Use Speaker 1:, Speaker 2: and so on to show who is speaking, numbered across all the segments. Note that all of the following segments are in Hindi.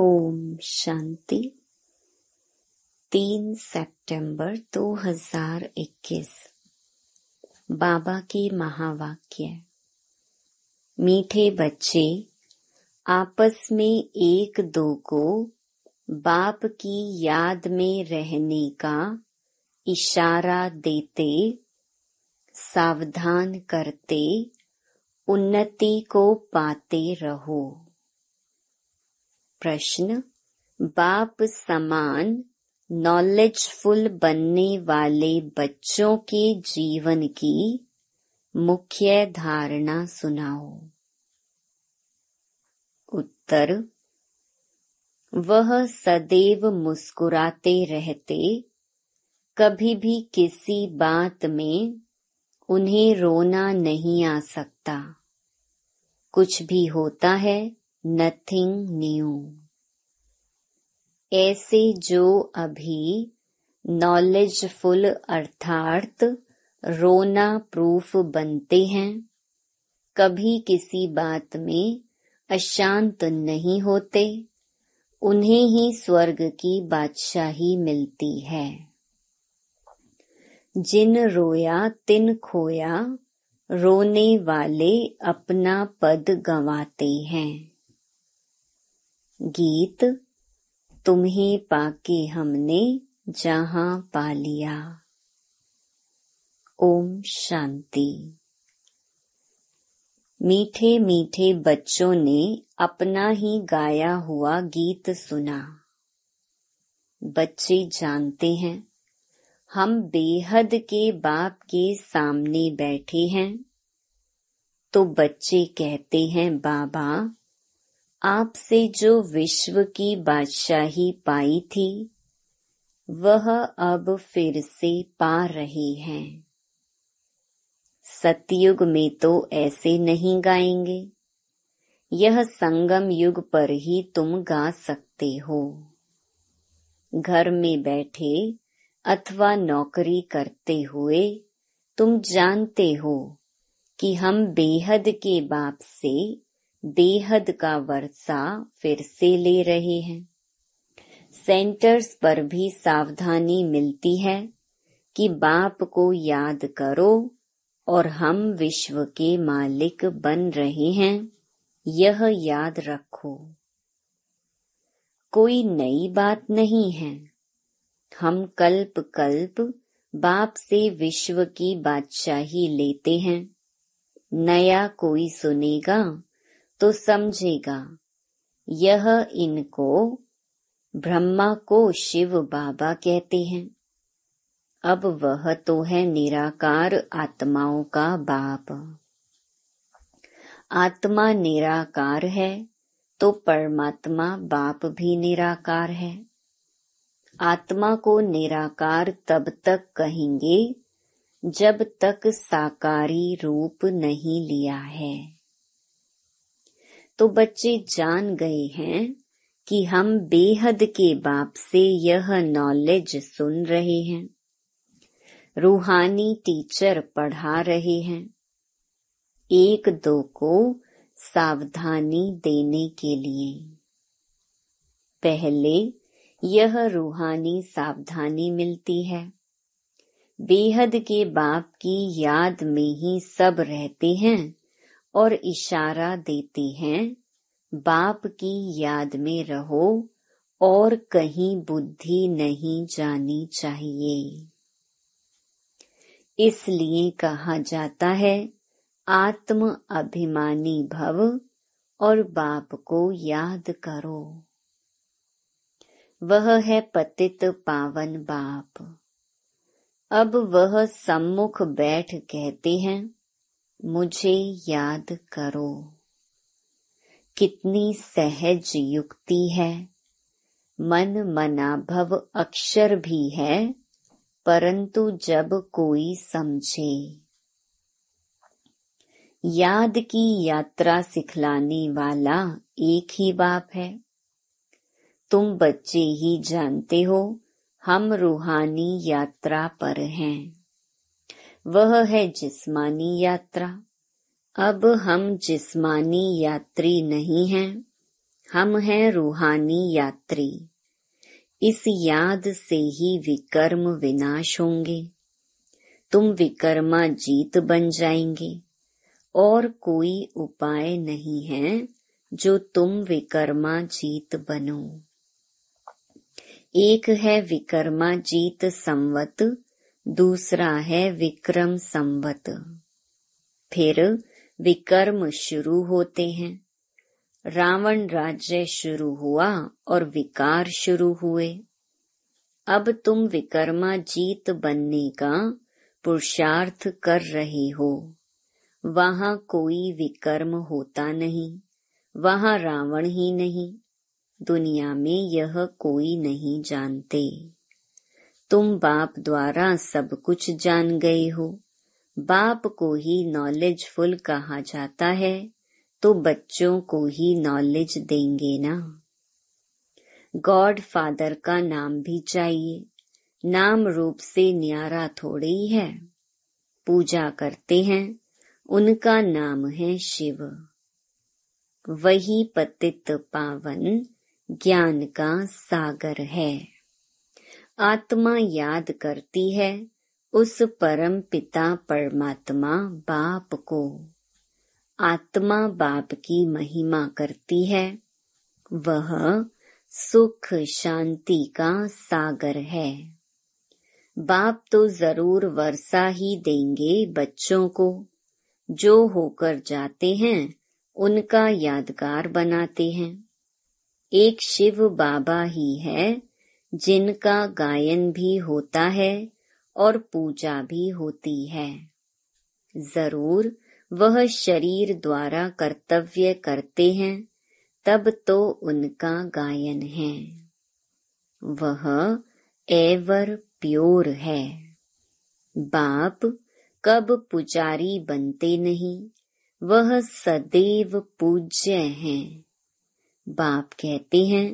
Speaker 1: ओम शांति तीन सितंबर 2021 बाबा के महावाक्य मीठे बच्चे आपस में एक दो को बाप की याद में रहने का इशारा देते सावधान करते उन्नति को पाते रहो प्रश्न बाप समान नॉलेजफुल बनने वाले बच्चों के जीवन की मुख्य धारणा सुनाओ उत्तर वह सदैव मुस्कुराते रहते कभी भी किसी बात में उन्हें रोना नहीं आ सकता कुछ भी होता है नथिंग न्यू ऐसे जो अभी नॉलेजफुल अर्थार्थ रोना प्रूफ बनते हैं कभी किसी बात में अशांत नहीं होते उन्हें ही स्वर्ग की बादशाही मिलती है जिन रोया तिन खोया रोने वाले अपना पद गंवाते हैं गीत तुम्हें पाके हमने जहां पा लिया ओम शांति मीठे मीठे बच्चों ने अपना ही गाया हुआ गीत सुना बच्चे जानते हैं हम बेहद के बाप के सामने बैठे हैं तो बच्चे कहते हैं बाबा आपसे जो विश्व की बादशाही पाई थी वह अब फिर से पा रही हैं। सतयुग में तो ऐसे नहीं गाएंगे यह संगम युग पर ही तुम गा सकते हो घर में बैठे अथवा नौकरी करते हुए तुम जानते हो कि हम बेहद के बाप से बेहद का वर्षा फिर से ले रहे हैं सेंटर्स पर भी सावधानी मिलती है कि बाप को याद करो और हम विश्व के मालिक बन रहे हैं यह याद रखो कोई नई बात नहीं है हम कल्प कल्प बाप से विश्व की बादशाही लेते हैं नया कोई सुनेगा तो समझेगा यह इनको ब्रह्मा को शिव बाबा कहते हैं अब वह तो है निराकार आत्माओं का बाप आत्मा निराकार है तो परमात्मा बाप भी निराकार है आत्मा को निराकार तब तक कहेंगे जब तक साकारी रूप नहीं लिया है तो बच्चे जान गए हैं कि हम बेहद के बाप से यह नॉलेज सुन रहे हैं रूहानी टीचर पढ़ा रहे हैं एक दो को सावधानी देने के लिए पहले यह रूहानी सावधानी मिलती है बेहद के बाप की याद में ही सब रहते हैं और इशारा देती हैं बाप की याद में रहो और कहीं बुद्धि नहीं जानी चाहिए इसलिए कहा जाता है आत्म अभिमानी भव और बाप को याद करो वह है पतित पावन बाप अब वह सम्मुख बैठ कहते हैं मुझे याद करो कितनी सहज युक्ति है मन मनाभव अक्षर भी है परंतु जब कोई समझे याद की यात्रा सिखलाने वाला एक ही बाप है तुम बच्चे ही जानते हो हम रूहानी यात्रा पर हैं वह है जिस्मानी यात्रा अब हम जिस्मानी यात्री नहीं हैं हम हैं रूहानी यात्री इस याद से ही विकर्म विनाश होंगे तुम विकर्मा जीत बन जाएंगे और कोई उपाय नहीं है जो तुम विकर्मा जीत बनो एक है विकर्मा जीत संवत दूसरा है विक्रम संवत फिर विकर्म शुरू होते हैं रावण राज्य शुरू हुआ और विकार शुरू हुए अब तुम विकर्मा जीत बनने का पुरुषार्थ कर रहे हो वहाँ कोई विकर्म होता नहीं वहाँ रावण ही नहीं दुनिया में यह कोई नहीं जानते तुम बाप द्वारा सब कुछ जान गई हो बाप को ही नॉलेजफुल कहा जाता है तो बच्चों को ही नॉलेज देंगे ना गॉड फादर का नाम भी चाहिए नाम रूप से न्यारा थोड़ी है पूजा करते हैं उनका नाम है शिव वही पतित पावन ज्ञान का सागर है आत्मा याद करती है उस परम पिता परमात्मा बाप को आत्मा बाप की महिमा करती है वह सुख शांति का सागर है बाप तो जरूर वर्षा ही देंगे बच्चों को जो होकर जाते हैं उनका यादगार बनाते हैं एक शिव बाबा ही है जिनका गायन भी होता है और पूजा भी होती है जरूर वह शरीर द्वारा कर्तव्य करते हैं तब तो उनका गायन है वह एवर प्योर है बाप कब पुजारी बनते नहीं वह सदैव पूज्य हैं बाप कहते हैं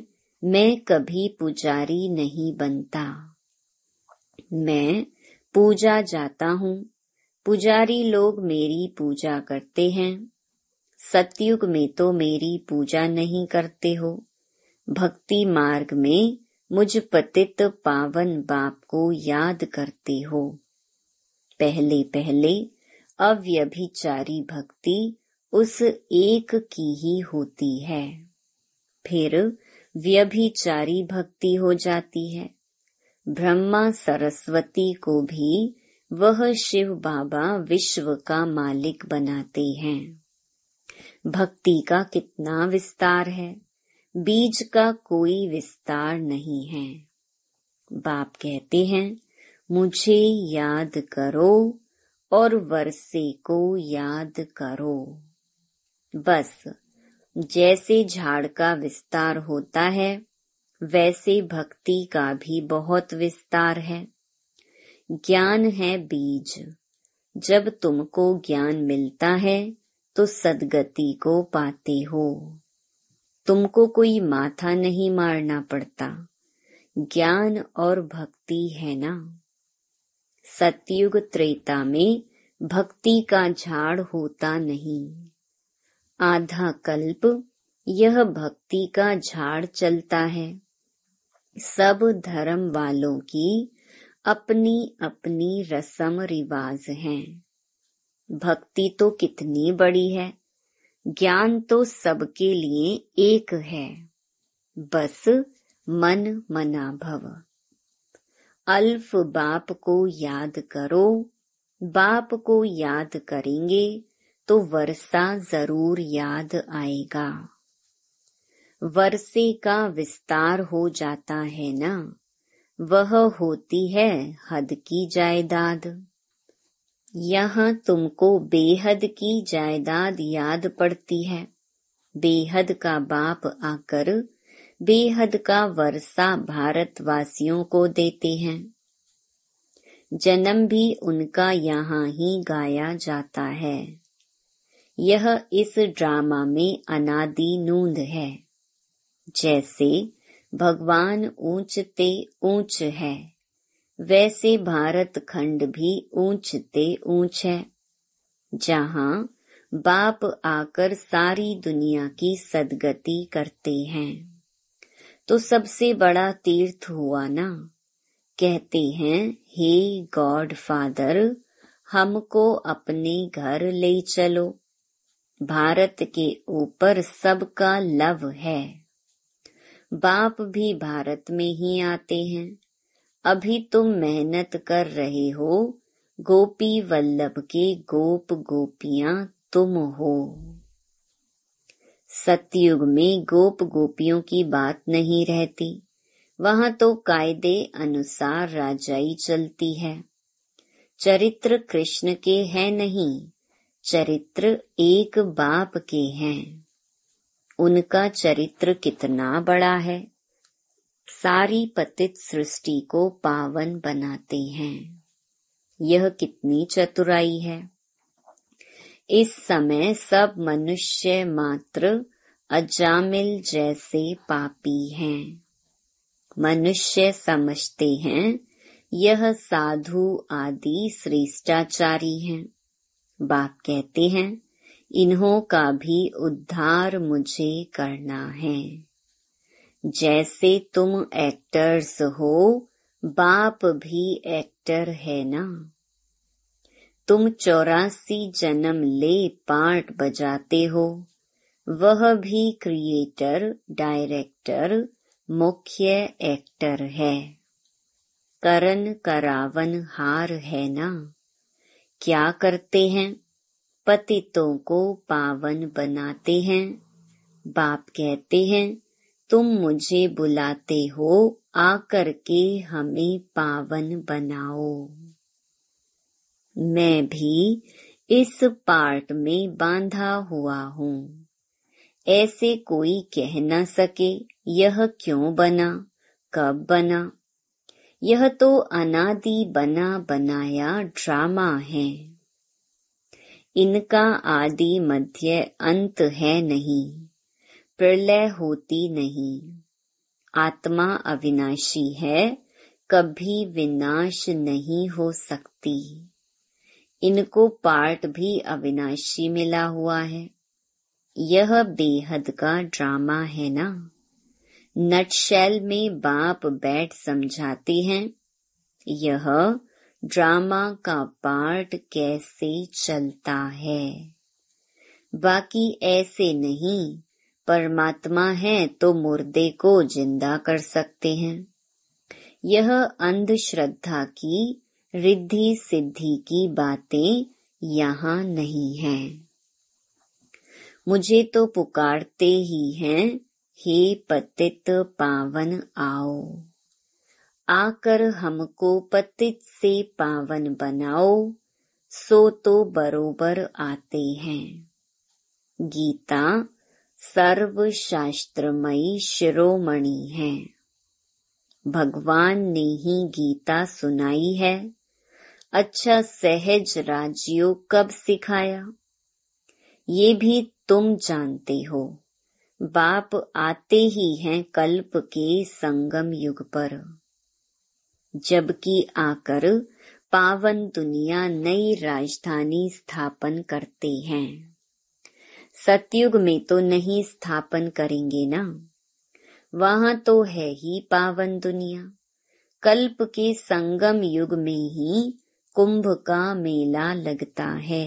Speaker 1: मैं कभी पुजारी नहीं बनता मैं पूजा जाता हूँ पुजारी लोग मेरी पूजा करते हैं सतयुग में तो मेरी पूजा नहीं करते हो भक्ति मार्ग में मुझ पतित पावन बाप को याद करते हो पहले पहले अव्यभिचारी भक्ति उस एक की ही होती है फिर व्यभिचारी भक्ति हो जाती है ब्रह्मा सरस्वती को भी वह शिव बाबा विश्व का मालिक बनाते हैं भक्ति का कितना विस्तार है बीज का कोई विस्तार नहीं है बाप कहते हैं मुझे याद करो और वर्षे को याद करो बस जैसे झाड़ का विस्तार होता है वैसे भक्ति का भी बहुत विस्तार है ज्ञान है बीज जब तुमको ज्ञान मिलता है तो सदगति को पाते हो तुमको कोई माथा नहीं मारना पड़ता ज्ञान और भक्ति है ना सतयुग त्रेता में भक्ति का झाड़ होता नहीं आधा कल्प यह भक्ति का झाड़ चलता है सब धर्म वालों की अपनी अपनी रसम रिवाज हैं। भक्ति तो कितनी बड़ी है ज्ञान तो सबके लिए एक है बस मन मना भव अल्फ बाप को याद करो बाप को याद करेंगे तो वर्षा जरूर याद आएगा वर्षे का विस्तार हो जाता है ना वह होती है हद की जायदाद यहाँ तुमको बेहद की जायदाद याद पड़ती है बेहद का बाप आकर बेहद का वर्षा भारतवासियों को देते हैं जन्म भी उनका यहाँ ही गाया जाता है यह इस ड्रामा में अनादि नूंद है जैसे भगवान ऊंच ऊंच है वैसे भारत खंड भी ऊंच ऊंच है जहाँ बाप आकर सारी दुनिया की सदगति करते हैं तो सबसे बड़ा तीर्थ हुआ ना कहते हैं हे गॉड फादर हमको अपने घर ले चलो भारत के ऊपर सबका लव है बाप भी भारत में ही आते हैं अभी तुम मेहनत कर रहे हो गोपी वल्लभ के गोप गोपियां तुम हो सत्युग में गोप गोपियों की बात नहीं रहती वहां तो कायदे अनुसार राजाई चलती है चरित्र कृष्ण के है नहीं चरित्र एक बाप के हैं उनका चरित्र कितना बड़ा है सारी पतित सृष्टि को पावन बनाते हैं यह कितनी चतुराई है इस समय सब मनुष्य मात्र अजामिल जैसे पापी हैं मनुष्य समझते हैं यह साधु आदि श्रेष्ठाचारी हैं बाप कहते हैं इन्हों का भी उद्धार मुझे करना है जैसे तुम एक्टर्स हो बाप भी एक्टर है ना तुम चौरासी जन्म ले पार्ट बजाते हो वह भी क्रिएटर डायरेक्टर मुख्य एक्टर है करण करावन हार है ना क्या करते हैं पतितों को पावन बनाते हैं बाप कहते हैं तुम मुझे बुलाते हो आकर के हमें पावन बनाओ मैं भी इस पार्ट में बांधा हुआ हूँ ऐसे कोई कह न सके यह क्यों बना कब बना यह तो अनादि बना बनाया ड्रामा है इनका आदि मध्य अंत है नहीं प्रलय होती नहीं आत्मा अविनाशी है कभी विनाश नहीं हो सकती इनको पार्ट भी अविनाशी मिला हुआ है यह बेहद का ड्रामा है ना नटशेल में बाप बैठ समझाते हैं यह ड्रामा का पार्ट कैसे चलता है बाकी ऐसे नहीं परमात्मा है तो मुर्दे को जिंदा कर सकते हैं यह अंधश्रद्धा की रिद्धि सिद्धि की बातें यहाँ नहीं है मुझे तो पुकारते ही हैं हे पतित पावन आओ आकर हमको पतित से पावन बनाओ सो तो बरोबर आते हैं गीता सर्व शास्त्रमयी शिरोमणि है भगवान ने ही गीता सुनाई है अच्छा सहज राजयोग कब सिखाया ये भी तुम जानते हो बाप आते ही हैं कल्प के संगम युग पर जबकि आकर पावन दुनिया नई राजधानी स्थापन करते हैं सतयुग में तो नहीं स्थापन करेंगे ना वहां तो है ही पावन दुनिया कल्प के संगम युग में ही कुंभ का मेला लगता है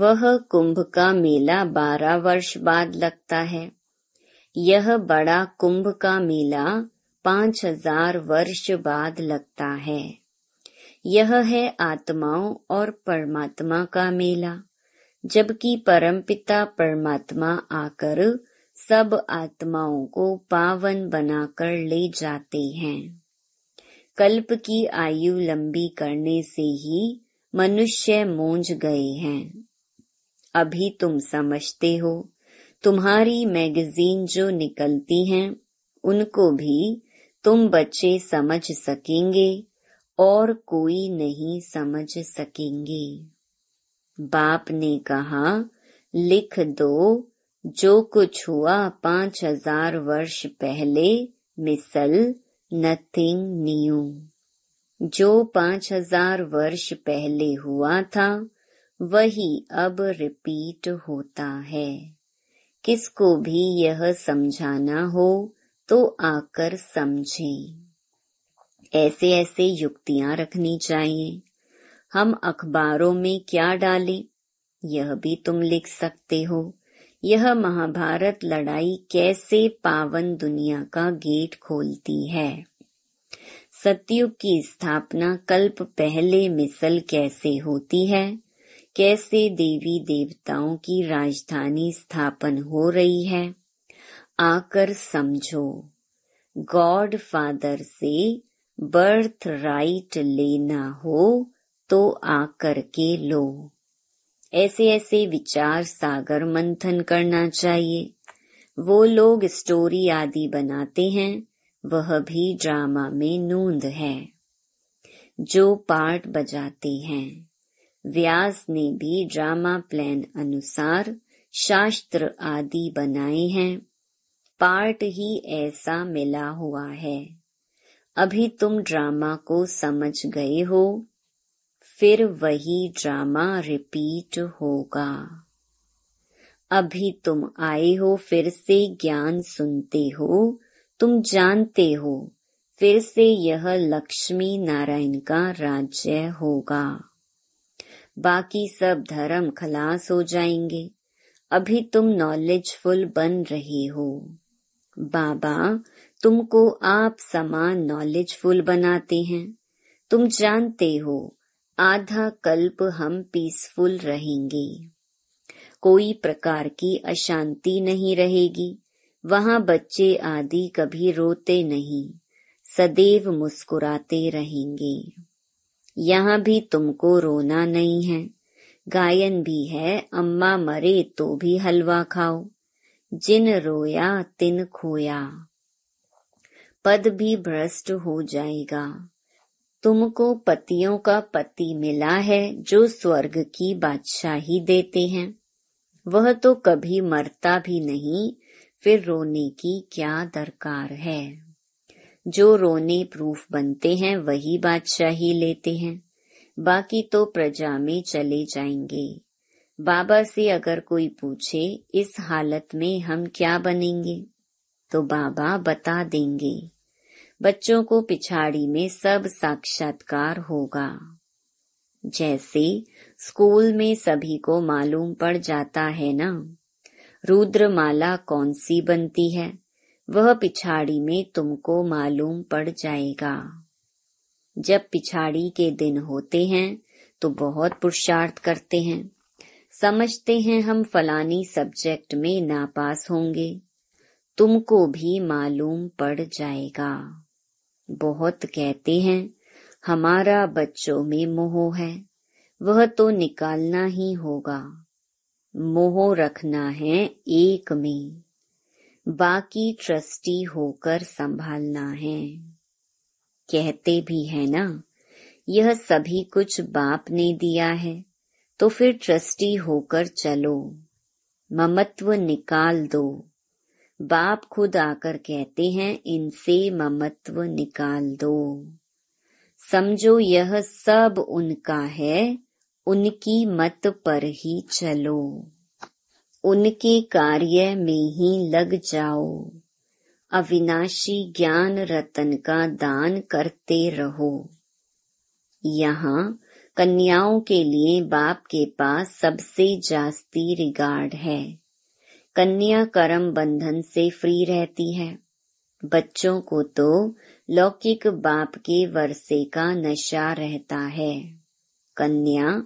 Speaker 1: वह कुंभ का मेला बारह वर्ष बाद लगता है यह बड़ा कुंभ का मेला पांच हजार वर्ष बाद लगता है यह है आत्माओं और परमात्मा का मेला जबकि परमपिता परमात्मा आकर सब आत्माओं को पावन बनाकर ले जाते हैं कल्प की आयु लंबी करने से ही मनुष्य मूंज गए हैं अभी तुम समझते हो तुम्हारी मैगजीन जो निकलती हैं उनको भी तुम बच्चे समझ सकेंगे और कोई नहीं समझ सकेंगे बाप ने कहा लिख दो जो कुछ हुआ पांच हजार वर्ष पहले मिसल नथिंग न्यू जो पांच हजार वर्ष पहले हुआ था वही अब रिपीट होता है किसको भी यह समझाना हो तो आकर समझे ऐसे ऐसे युक्तियां रखनी चाहिए हम अखबारों में क्या डालें यह भी तुम लिख सकते हो यह महाभारत लड़ाई कैसे पावन दुनिया का गेट खोलती है सत्युग की स्थापना कल्प पहले मिसल कैसे होती है कैसे देवी देवताओं की राजधानी स्थापन हो रही है आकर समझो गॉड फादर से बर्थ राइट लेना हो तो आकर के लो ऐसे ऐसे विचार सागर मंथन करना चाहिए वो लोग स्टोरी आदि बनाते हैं वह भी ड्रामा में नूंद है जो पार्ट बजाते हैं व्यास ने भी ड्रामा प्लान अनुसार शास्त्र आदि बनाए हैं पार्ट ही ऐसा मिला हुआ है अभी तुम ड्रामा को समझ गए हो फिर वही ड्रामा रिपीट होगा अभी तुम आए हो फिर से ज्ञान सुनते हो तुम जानते हो फिर से यह लक्ष्मी नारायण का राज्य होगा बाकी सब धर्म खलास हो जाएंगे अभी तुम नॉलेजफुल बन रहे हो बाबा तुमको आप समान नॉलेजफुल बनाते हैं तुम जानते हो आधा कल्प हम पीसफुल रहेंगे कोई प्रकार की अशांति नहीं रहेगी वहाँ बच्चे आदि कभी रोते नहीं सदैव मुस्कुराते रहेंगे यहाँ भी तुमको रोना नहीं है गायन भी है अम्मा मरे तो भी हलवा खाओ जिन रोया तिन खोया पद भी भ्रष्ट हो जाएगा तुमको पतियों का पति मिला है जो स्वर्ग की बादशाही देते हैं वह तो कभी मरता भी नहीं फिर रोने की क्या दरकार है जो रोने प्रूफ बनते हैं वही बादशाही लेते हैं बाकी तो प्रजा में चले जाएंगे बाबा से अगर कोई पूछे इस हालत में हम क्या बनेंगे तो बाबा बता देंगे बच्चों को पिछाड़ी में सब साक्षात्कार होगा जैसे स्कूल में सभी को मालूम पड़ जाता है ना रुद्रमाला कौन सी बनती है वह पिछाड़ी में तुमको मालूम पड़ जाएगा जब पिछाड़ी के दिन होते हैं तो बहुत पुरुषार्थ करते हैं समझते हैं हम फलानी सब्जेक्ट में नापास होंगे तुमको भी मालूम पड़ जाएगा बहुत कहते हैं हमारा बच्चों में मोह है वह तो निकालना ही होगा मोह रखना है एक में बाकी ट्रस्टी होकर संभालना है कहते भी है ना यह सभी कुछ बाप ने दिया है तो फिर ट्रस्टी होकर चलो ममत्व निकाल दो बाप खुद आकर कहते हैं इनसे ममत्व निकाल दो समझो यह सब उनका है उनकी मत पर ही चलो उनके कार्य में ही लग जाओ अविनाशी ज्ञान रतन का दान करते रहो यहाँ कन्याओं के लिए बाप के पास सबसे जास्ती रिगार्ड है कन्या कर्म बंधन से फ्री रहती है बच्चों को तो लौकिक बाप के वर्षे का नशा रहता है कन्या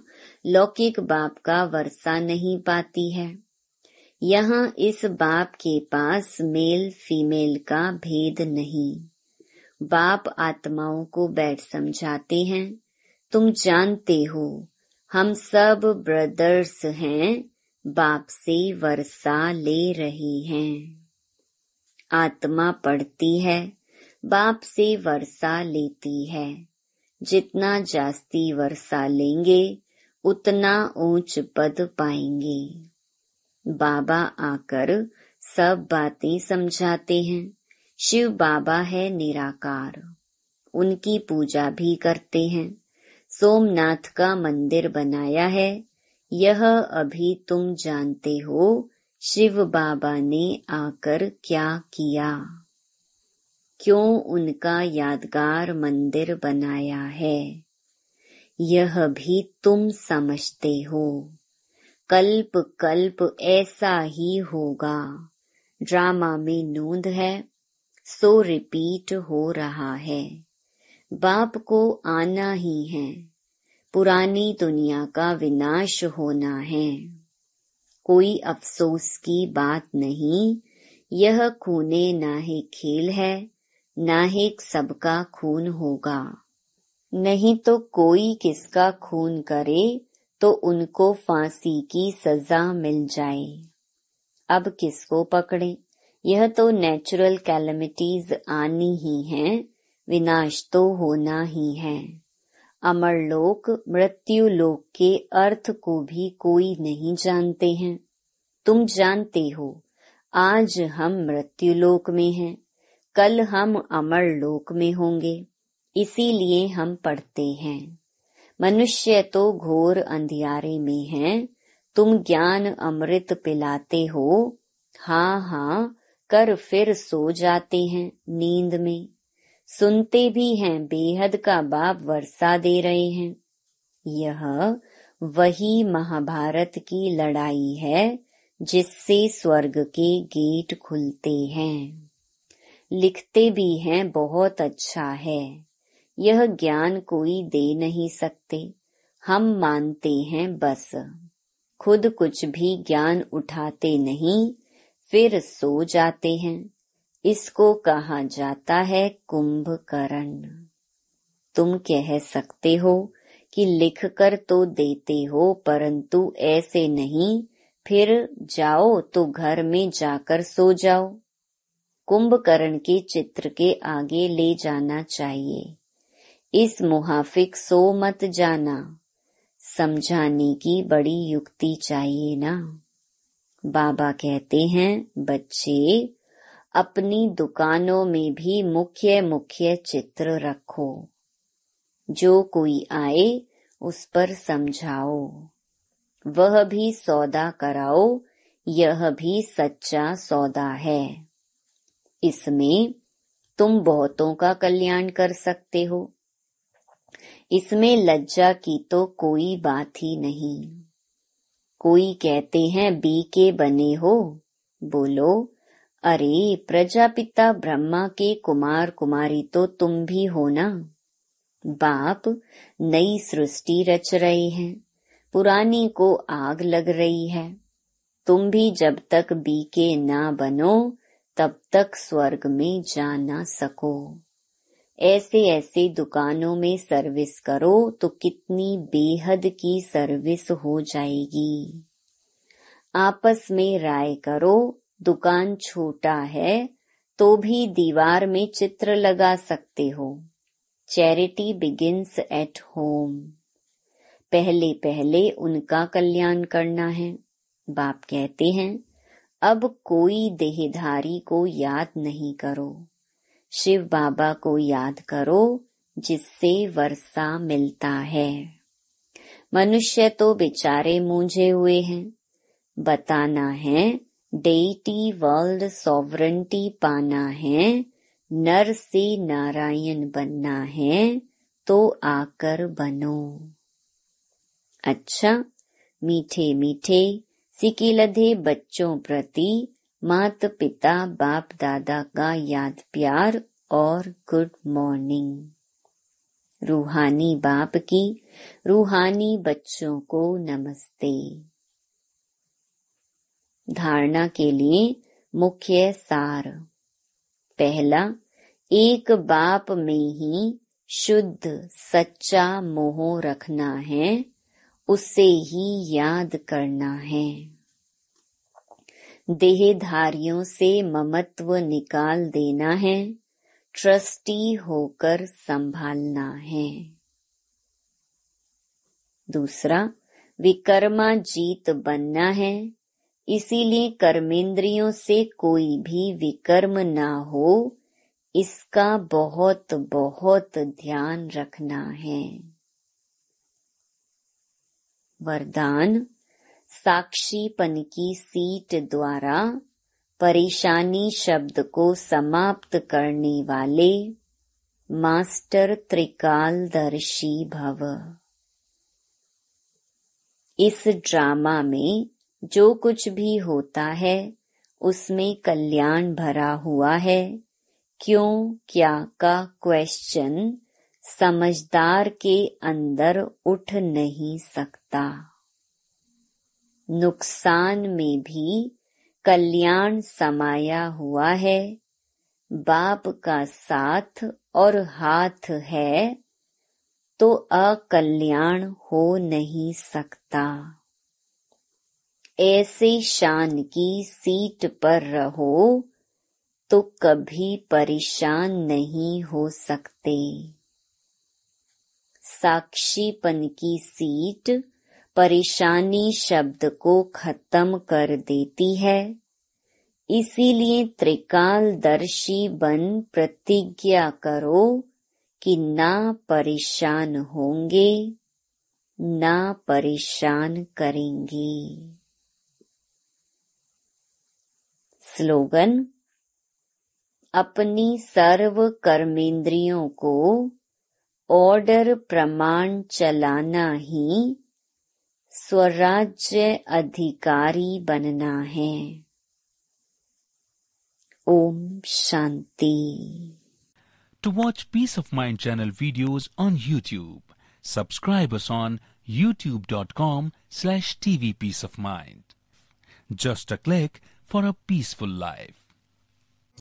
Speaker 1: लौकिक बाप का वर्षा नहीं पाती है यहाँ इस बाप के पास मेल फीमेल का भेद नहीं बाप आत्माओं को बैठ समझाते हैं तुम जानते हो हम सब ब्रदर्स हैं बाप से वर्षा ले रहे हैं आत्मा पढ़ती है बाप से वर्षा लेती है जितना जास्ती वर्षा लेंगे उतना ऊंच पद पाएंगे बाबा आकर सब बातें समझाते हैं शिव बाबा है निराकार उनकी पूजा भी करते हैं सोमनाथ का मंदिर बनाया है यह अभी तुम जानते हो शिव बाबा ने आकर क्या किया क्यों उनका यादगार मंदिर बनाया है यह भी तुम समझते हो कल्प कल्प ऐसा ही होगा ड्रामा में नूंद है सो रिपीट हो रहा है बाप को आना ही है पुरानी दुनिया का विनाश होना है कोई अफसोस की बात नहीं यह खूने ना ही खेल है ना ही सबका खून होगा नहीं तो कोई किसका खून करे तो उनको फांसी की सजा मिल जाए अब किसको पकड़े यह तो नेचुरल कैलमिटीज आनी ही हैं, विनाश तो होना ही है अमर लोक मृत्यु लोक के अर्थ को भी कोई नहीं जानते हैं तुम जानते हो आज हम मृत्यु लोक में हैं, कल हम अमर लोक में होंगे इसीलिए हम पढ़ते हैं मनुष्य तो घोर अंधियारे में हैं तुम ज्ञान अमृत पिलाते हो हाँ हाँ कर फिर सो जाते हैं नींद में सुनते भी हैं बेहद का बाप वर्षा दे रहे हैं यह वही महाभारत की लड़ाई है जिससे स्वर्ग के गेट खुलते हैं लिखते भी हैं बहुत अच्छा है यह ज्ञान कोई दे नहीं सकते हम मानते हैं बस खुद कुछ भी ज्ञान उठाते नहीं फिर सो जाते हैं इसको कहा जाता है कुंभकरण तुम कह सकते हो कि लिख कर तो देते हो परंतु ऐसे नहीं फिर जाओ तो घर में जाकर सो जाओ कुंभकरण के चित्र के आगे ले जाना चाहिए इस मुहाफिक सो मत जाना समझाने की बड़ी युक्ति चाहिए ना बाबा कहते हैं बच्चे अपनी दुकानों में भी मुख्य मुख्य चित्र रखो जो कोई आए उस पर समझाओ वह भी सौदा कराओ यह भी सच्चा सौदा है इसमें तुम बहुतों का कल्याण कर सकते हो इसमें लज्जा की तो कोई बात ही नहीं कोई कहते हैं बी के बने हो बोलो अरे प्रजापिता ब्रह्मा के कुमार कुमारी तो तुम भी हो ना बाप नई सृष्टि रच रहे हैं पुरानी को आग लग रही है तुम भी जब तक बी के ना बनो तब तक स्वर्ग में जा ना सको ऐसे ऐसे दुकानों में सर्विस करो तो कितनी बेहद की सर्विस हो जाएगी आपस में राय करो दुकान छोटा है तो भी दीवार में चित्र लगा सकते हो चैरिटी बिगिंस एट होम पहले पहले उनका कल्याण करना है बाप कहते हैं अब कोई देहधारी को याद नहीं करो शिव बाबा को याद करो जिससे वर्षा मिलता है मनुष्य तो बेचारे मूझे हुए हैं बताना है डेटी वर्ल्ड सॉवरेंटी पाना है नर से नारायण बनना है तो आकर बनो अच्छा मीठे मीठे सिकिलधे बच्चों प्रति मात पिता बाप दादा का याद प्यार और गुड मॉर्निंग रूहानी बाप की रूहानी बच्चों को नमस्ते धारणा के लिए मुख्य सार पहला एक बाप में ही शुद्ध सच्चा मोह रखना है उसे ही याद करना है देहधारियों से ममत्व निकाल देना है ट्रस्टी होकर संभालना है दूसरा विकर्मा जीत बनना है इसीलिए कर्मेंद्रियों से कोई भी विकर्म ना हो इसका बहुत बहुत ध्यान रखना है वरदान साक्षीपन की सीट द्वारा परेशानी शब्द को समाप्त करने वाले मास्टर त्रिकालदर्शी भव इस ड्रामा में जो कुछ भी होता है उसमें कल्याण भरा हुआ है क्यों क्या का क्वेश्चन समझदार के अंदर उठ नहीं सकता नुकसान में भी कल्याण समाया हुआ है बाप का साथ और हाथ है तो अकल्याण हो नहीं सकता ऐसे शान की सीट पर रहो तो कभी परेशान नहीं हो सकते साक्षीपन की सीट परेशानी शब्द को खत्म कर देती है इसीलिए त्रिकालदर्शी बन प्रतिज्ञा करो कि ना परेशान होंगे ना परेशान करेंगे स्लोगन अपनी सर्व कर्मेंद्रियों को ऑर्डर प्रमाण चलाना ही स्वराज्य अधिकारी बनना है Om Shanti to watch peace of mind channel videos on YouTube subscribe on YouTube dot com slash TV peace of mind just a click for a peaceful life